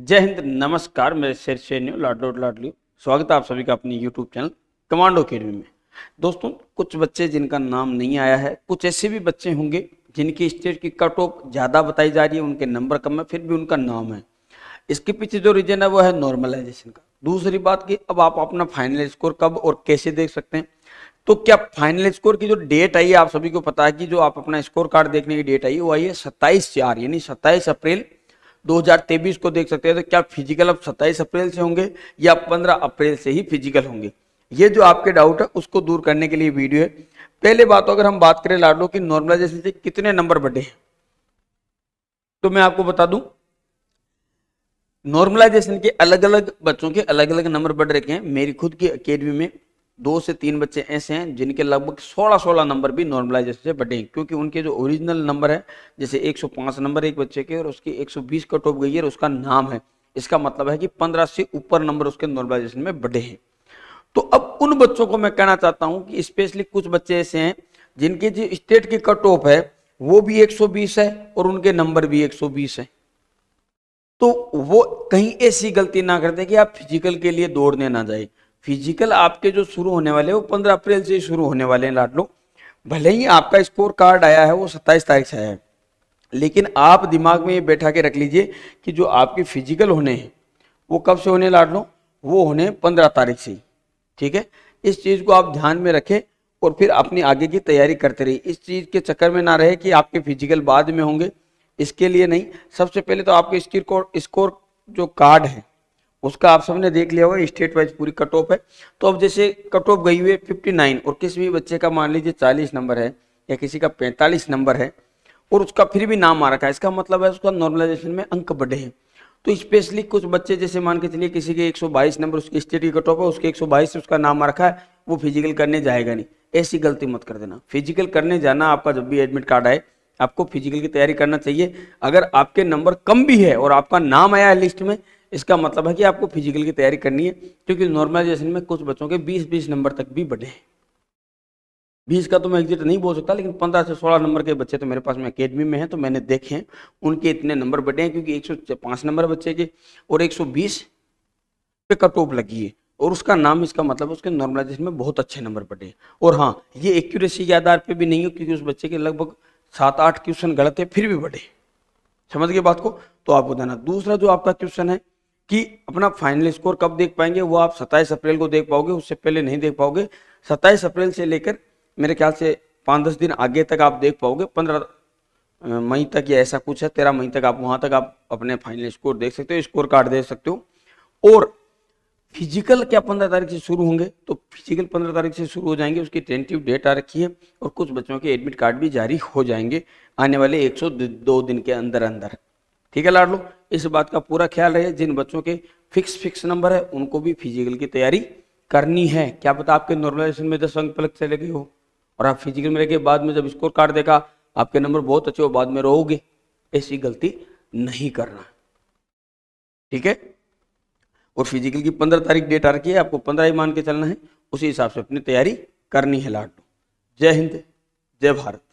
जय हिंद नमस्कार मैं शेर सैन्य लाडलो लाडली स्वागत है आप सभी का अपनी यूट्यूब चैनल कमांडो अकेडमी में दोस्तों कुछ बच्चे जिनका नाम नहीं आया है कुछ ऐसे भी बच्चे होंगे जिनकी स्टेट की कट ऑफ ज़्यादा बताई जा रही है उनके नंबर कम है फिर भी उनका नाम है इसके पीछे जो रीजन है वो है नॉर्मलाइजेशन का दूसरी बात की अब आप अपना फाइनल स्कोर कब और कैसे देख सकते हैं तो क्या फाइनल स्कोर की जो डेट आई है आप सभी को पता है कि जो आप अपना स्कोर कार्ड देखने की डेट आई है वो आई है सत्ताईस चार यानी सत्ताईस अप्रैल 2023 को देख सकते हैं तो क्या फिजिकल अब 27 अप्रैल से होंगे या 15 अप्रैल से ही फिजिकल होंगे ये जो आपके डाउट है उसको दूर करने के लिए वीडियो है पहले बात अगर हम बात करें लाडलो की नॉर्मलाइजेशन से कितने नंबर बढ़े हैं तो मैं आपको बता दूं नॉर्मलाइजेशन के अलग अलग बच्चों के अलग अलग नंबर बढ़ रखे हैं मेरी खुद की अकेडमी में दो से तीन बच्चे ऐसे हैं जिनके लगभग 16-16 नंबर भी नॉर्मलाइजेशन से बटे हैं क्योंकि उनके जो ओरिजिनल नंबर है जैसे 105 नंबर एक बच्चे के और उसकी 120 कट ऑफ गई है और उसका नाम है इसका मतलब है कि 15 से ऊपर नंबर उसके नॉर्मलाइजेशन में बढ़े हैं तो अब उन बच्चों को मैं कहना चाहता हूँ कि स्पेशली कुछ बच्चे ऐसे हैं जिनके जो स्टेट की कट ऑफ है वो भी बीस है और उनके नंबर भी बीस है तो वो कहीं ऐसी गलती ना कर दे कि आप फिजिकल के लिए दौड़ने ना जाए फिजिकल आपके जो शुरू होने वाले हैं वो पंद्रह अप्रैल से शुरू होने वाले हैं लाडलो भले ही आपका स्कोर कार्ड आया है वो सत्ताईस तारीख से आया है लेकिन आप दिमाग में ये बैठा के रख लीजिए कि जो आपके फिजिकल होने हैं वो कब से होने लाडलो वो होने पंद्रह तारीख से ठीक है इस चीज़ को आप ध्यान में रखें और फिर अपनी आगे की तैयारी करते रहिए इस चीज़ के चक्कर में ना रहे कि आपके फिजिकल बाद में होंगे इसके लिए नहीं सबसे पहले तो आपके स्कोर स्कोर जो कार्ड है उसका आप सबने देख लिया होगा स्टेट वाइज पूरी कट ऑफ है तो अब जैसे कट ऑफ गई हुई है फिफ्टी नाइन और किसी भी बच्चे का मान लीजिए चालीस नंबर है या किसी का पैंतालीस नंबर है और उसका फिर भी नाम आ रखा है इसका मतलब है उसका नॉर्मलाइजेशन में अंक बढ़े हैं तो स्पेशली कुछ बच्चे जैसे मान के चलिए किसी के 122 नंबर उसकी स्टेट की कट ऑफ है उसके 122 से उसका नाम आ रखा है वो फिजिकल करने जाएगा नहीं ऐसी गलती मत कर देना फिजिकल करने जाना आपका जब भी एडमिट कार्ड आए आपको फिजिकल की तैयारी करना चाहिए अगर आपके नंबर कम भी है और आपका नाम आया है लिस्ट में इसका मतलब है कि आपको फिजिकल की तैयारी करनी है क्योंकि नॉर्मलाइजेशन में कुछ बच्चों के बीस बीस नंबर तक भी बढ़े हैं बीस का तो मैं एग्जिट नहीं बोल सकता लेकिन पंद्रह से सोलह नंबर के बच्चे तो मेरे पास में अकेडमी में हैं तो मैंने देखे हैं उनके इतने नंबर बढ़े हैं क्योंकि एक सौ पाँच नंबर बच्चे के और एक सौ बीस पे कट ऑफ लगी है और उसका नाम इसका मतलब उसके नॉर्मलाइजेशन में बहुत अच्छे नंबर बढ़े और हाँ ये एक्यूरेसी के आधार पर भी नहीं हो क्योंकि उस बच्चे के लगभग सात आठ क्वेश्चन गलत है फिर भी बढ़े समझ गए बात को तो आपको देना दूसरा जो आपका क्वेश्चन है कि अपना फाइनल स्कोर कब देख पाएंगे वो आप 27 अप्रैल को देख पाओगे उससे पहले नहीं देख पाओगे 27 अप्रैल से लेकर मेरे ख्याल से पाँच दस दिन आगे तक आप देख पाओगे पंद्रह मई तक या ऐसा कुछ है तेरह मई तक आप वहाँ तक आप अपने फाइनल स्कोर देख सकते हो स्कोर कार्ड देख सकते हो और फिजिकल क्या पंद्रह तारीख से शुरू होंगे तो फिजिकल पंद्रह तारीख से शुरू हो जाएंगे उसकी टेंटिव डेट आ रखी है और कुछ बच्चों के एडमिट कार्ड भी जारी हो जाएंगे आने वाले दो दिन के अंदर अंदर ठीक है लाड लो इस बात का पूरा ख्याल रहे जिन बच्चों के फिक्स फिक्स नंबर है उनको भी फिजिकल की तैयारी करनी है क्या पता आपके नॉर्मलाइजेशन में दस अंक पलक चले गए हो और आप फिजिकल में रह बाद में जब स्कोर कार्ड देखा आपके नंबर बहुत अच्छे हो बाद में रहोगे ऐसी गलती नहीं करना ठीक है और फिजिकल की पंद्रह तारीख डेट आ रखी है आपको पंद्रह ही मान के चलना है उसी हिसाब से अपनी तैयारी करनी है लाडो जय हिंद जय भारत